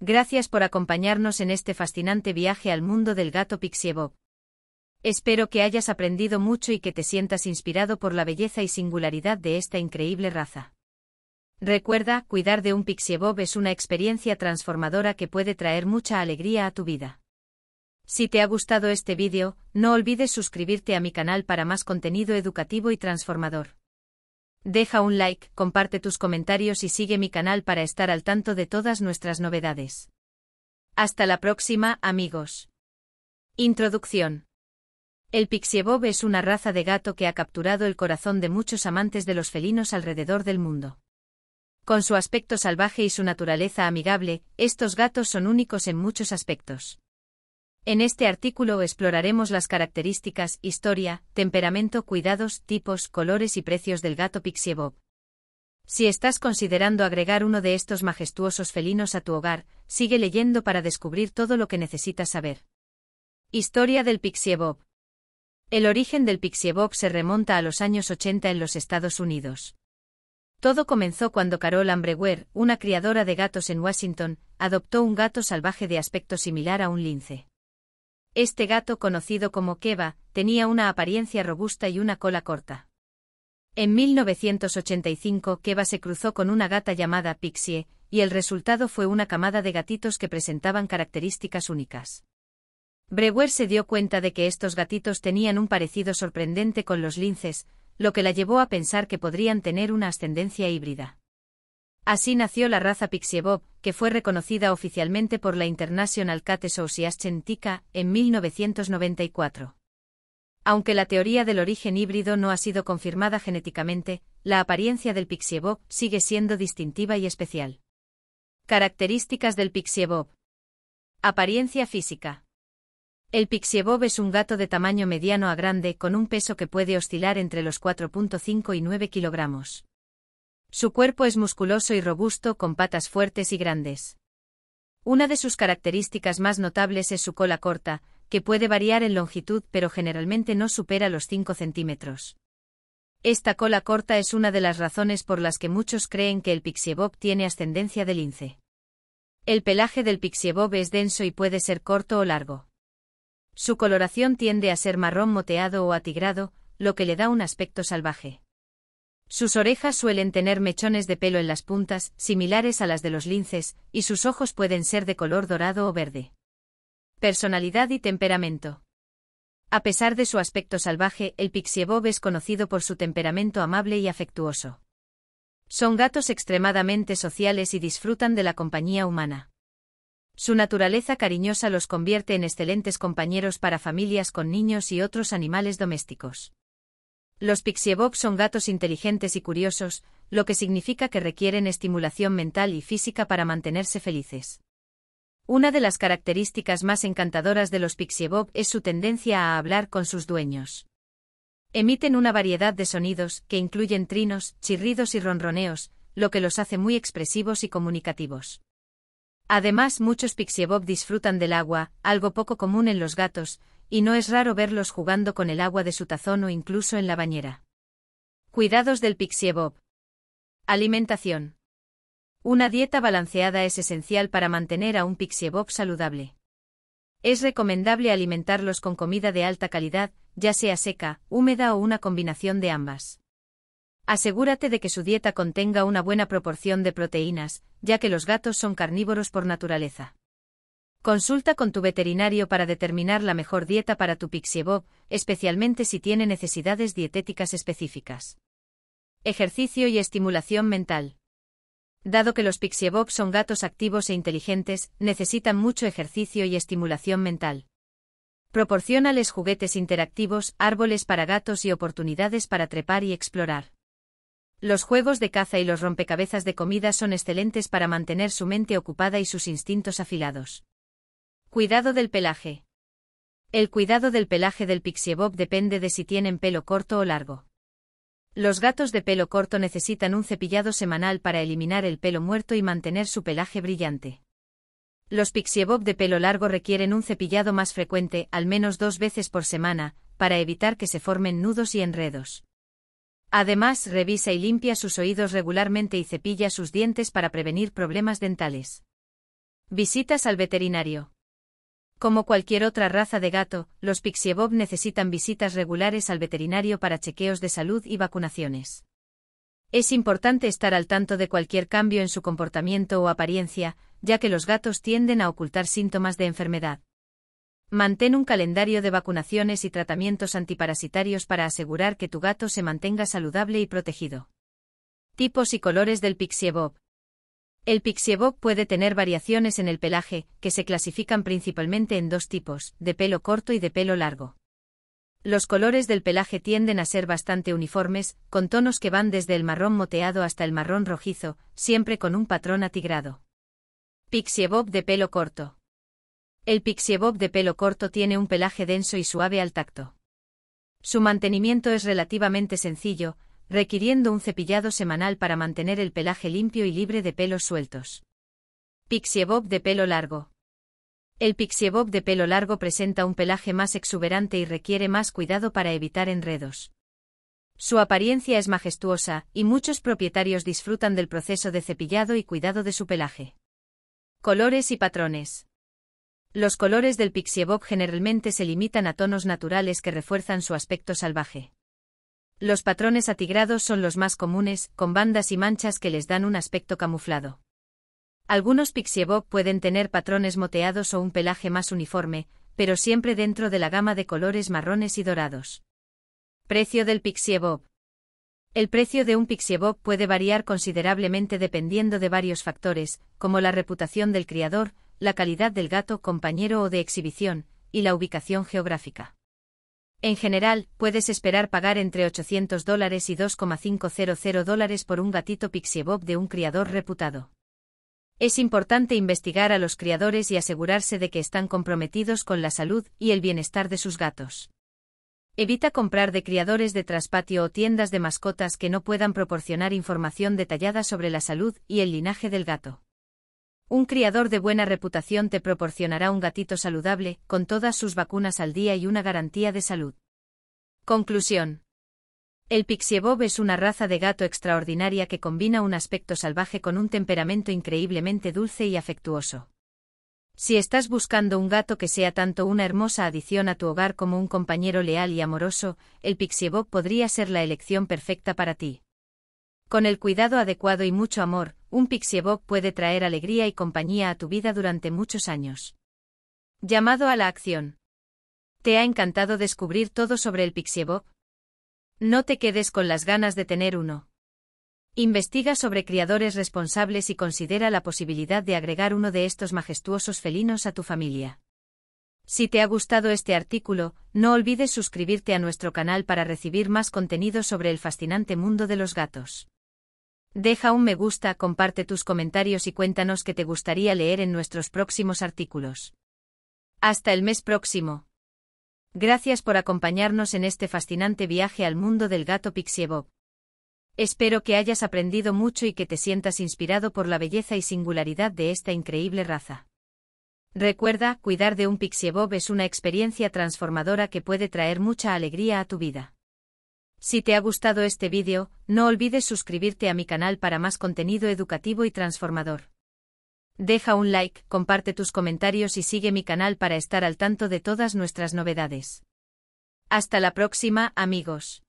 Gracias por acompañarnos en este fascinante viaje al mundo del gato Pixie Espero que hayas aprendido mucho y que te sientas inspirado por la belleza y singularidad de esta increíble raza. Recuerda, cuidar de un Pixie es una experiencia transformadora que puede traer mucha alegría a tu vida. Si te ha gustado este vídeo, no olvides suscribirte a mi canal para más contenido educativo y transformador. Deja un like, comparte tus comentarios y sigue mi canal para estar al tanto de todas nuestras novedades. Hasta la próxima, amigos. Introducción. El Pixie Bob es una raza de gato que ha capturado el corazón de muchos amantes de los felinos alrededor del mundo. Con su aspecto salvaje y su naturaleza amigable, estos gatos son únicos en muchos aspectos. En este artículo exploraremos las características, historia, temperamento, cuidados, tipos, colores y precios del gato Pixie Bob. Si estás considerando agregar uno de estos majestuosos felinos a tu hogar, sigue leyendo para descubrir todo lo que necesitas saber. Historia del Pixie Bob. El origen del Pixie Bob se remonta a los años 80 en los Estados Unidos. Todo comenzó cuando Carol Ambreguer, una criadora de gatos en Washington, adoptó un gato salvaje de aspecto similar a un lince. Este gato conocido como Keva, tenía una apariencia robusta y una cola corta. En 1985 Keva se cruzó con una gata llamada Pixie, y el resultado fue una camada de gatitos que presentaban características únicas. Brewer se dio cuenta de que estos gatitos tenían un parecido sorprendente con los linces, lo que la llevó a pensar que podrían tener una ascendencia híbrida. Así nació la raza Pixiebob, que fue reconocida oficialmente por la International Cat Association TICA en 1994. Aunque la teoría del origen híbrido no ha sido confirmada genéticamente, la apariencia del Pixiebob sigue siendo distintiva y especial. Características del Pixiebob. Apariencia física. El Pixiebob es un gato de tamaño mediano a grande con un peso que puede oscilar entre los 4.5 y 9 kilogramos. Su cuerpo es musculoso y robusto con patas fuertes y grandes. Una de sus características más notables es su cola corta, que puede variar en longitud pero generalmente no supera los 5 centímetros. Esta cola corta es una de las razones por las que muchos creen que el pixiebob tiene ascendencia de lince. El pelaje del pixiebob es denso y puede ser corto o largo. Su coloración tiende a ser marrón moteado o atigrado, lo que le da un aspecto salvaje. Sus orejas suelen tener mechones de pelo en las puntas, similares a las de los linces, y sus ojos pueden ser de color dorado o verde. Personalidad y temperamento. A pesar de su aspecto salvaje, el Pixie Bob es conocido por su temperamento amable y afectuoso. Son gatos extremadamente sociales y disfrutan de la compañía humana. Su naturaleza cariñosa los convierte en excelentes compañeros para familias con niños y otros animales domésticos. Los Bob son gatos inteligentes y curiosos, lo que significa que requieren estimulación mental y física para mantenerse felices. Una de las características más encantadoras de los Pixiebob es su tendencia a hablar con sus dueños. Emiten una variedad de sonidos, que incluyen trinos, chirridos y ronroneos, lo que los hace muy expresivos y comunicativos. Además, muchos Pixiebob disfrutan del agua, algo poco común en los gatos, y no es raro verlos jugando con el agua de su tazón o incluso en la bañera. Cuidados del Pixie Bob. Alimentación. Una dieta balanceada es esencial para mantener a un Pixie Bob saludable. Es recomendable alimentarlos con comida de alta calidad, ya sea seca, húmeda o una combinación de ambas. Asegúrate de que su dieta contenga una buena proporción de proteínas, ya que los gatos son carnívoros por naturaleza. Consulta con tu veterinario para determinar la mejor dieta para tu Pixiebob, especialmente si tiene necesidades dietéticas específicas. Ejercicio y estimulación mental. Dado que los Pixiebob son gatos activos e inteligentes, necesitan mucho ejercicio y estimulación mental. Proporcionales juguetes interactivos, árboles para gatos y oportunidades para trepar y explorar. Los juegos de caza y los rompecabezas de comida son excelentes para mantener su mente ocupada y sus instintos afilados. Cuidado del pelaje. El cuidado del pelaje del pixiebob depende de si tienen pelo corto o largo. Los gatos de pelo corto necesitan un cepillado semanal para eliminar el pelo muerto y mantener su pelaje brillante. Los pixiebob de pelo largo requieren un cepillado más frecuente, al menos dos veces por semana, para evitar que se formen nudos y enredos. Además, revisa y limpia sus oídos regularmente y cepilla sus dientes para prevenir problemas dentales. Visitas al veterinario. Como cualquier otra raza de gato, los Pixiebob necesitan visitas regulares al veterinario para chequeos de salud y vacunaciones. Es importante estar al tanto de cualquier cambio en su comportamiento o apariencia, ya que los gatos tienden a ocultar síntomas de enfermedad. Mantén un calendario de vacunaciones y tratamientos antiparasitarios para asegurar que tu gato se mantenga saludable y protegido. Tipos y colores del Pixiebob. El pixiebob puede tener variaciones en el pelaje, que se clasifican principalmente en dos tipos, de pelo corto y de pelo largo. Los colores del pelaje tienden a ser bastante uniformes, con tonos que van desde el marrón moteado hasta el marrón rojizo, siempre con un patrón atigrado. Pixiebob de pelo corto. El pixiebob de pelo corto tiene un pelaje denso y suave al tacto. Su mantenimiento es relativamente sencillo, requiriendo un cepillado semanal para mantener el pelaje limpio y libre de pelos sueltos. Pixie de pelo largo. El Pixie de pelo largo presenta un pelaje más exuberante y requiere más cuidado para evitar enredos. Su apariencia es majestuosa, y muchos propietarios disfrutan del proceso de cepillado y cuidado de su pelaje. Colores y patrones. Los colores del Pixie Bob generalmente se limitan a tonos naturales que refuerzan su aspecto salvaje. Los patrones atigrados son los más comunes, con bandas y manchas que les dan un aspecto camuflado. Algunos bob pueden tener patrones moteados o un pelaje más uniforme, pero siempre dentro de la gama de colores marrones y dorados. Precio del bob El precio de un bob puede variar considerablemente dependiendo de varios factores, como la reputación del criador, la calidad del gato compañero o de exhibición, y la ubicación geográfica. En general, puedes esperar pagar entre 800 dólares y 2,500 dólares por un gatito Pixiebob de un criador reputado. Es importante investigar a los criadores y asegurarse de que están comprometidos con la salud y el bienestar de sus gatos. Evita comprar de criadores de traspatio o tiendas de mascotas que no puedan proporcionar información detallada sobre la salud y el linaje del gato. Un criador de buena reputación te proporcionará un gatito saludable, con todas sus vacunas al día y una garantía de salud. Conclusión. El Pixiebob es una raza de gato extraordinaria que combina un aspecto salvaje con un temperamento increíblemente dulce y afectuoso. Si estás buscando un gato que sea tanto una hermosa adición a tu hogar como un compañero leal y amoroso, el Pixiebob podría ser la elección perfecta para ti. Con el cuidado adecuado y mucho amor, un pixiebog puede traer alegría y compañía a tu vida durante muchos años. Llamado a la acción. ¿Te ha encantado descubrir todo sobre el pixiebog? No te quedes con las ganas de tener uno. Investiga sobre criadores responsables y considera la posibilidad de agregar uno de estos majestuosos felinos a tu familia. Si te ha gustado este artículo, no olvides suscribirte a nuestro canal para recibir más contenido sobre el fascinante mundo de los gatos. Deja un me gusta, comparte tus comentarios y cuéntanos qué te gustaría leer en nuestros próximos artículos. Hasta el mes próximo. Gracias por acompañarnos en este fascinante viaje al mundo del gato Pixiebob. Espero que hayas aprendido mucho y que te sientas inspirado por la belleza y singularidad de esta increíble raza. Recuerda, cuidar de un Pixiebob es una experiencia transformadora que puede traer mucha alegría a tu vida. Si te ha gustado este vídeo, no olvides suscribirte a mi canal para más contenido educativo y transformador. Deja un like, comparte tus comentarios y sigue mi canal para estar al tanto de todas nuestras novedades. Hasta la próxima, amigos.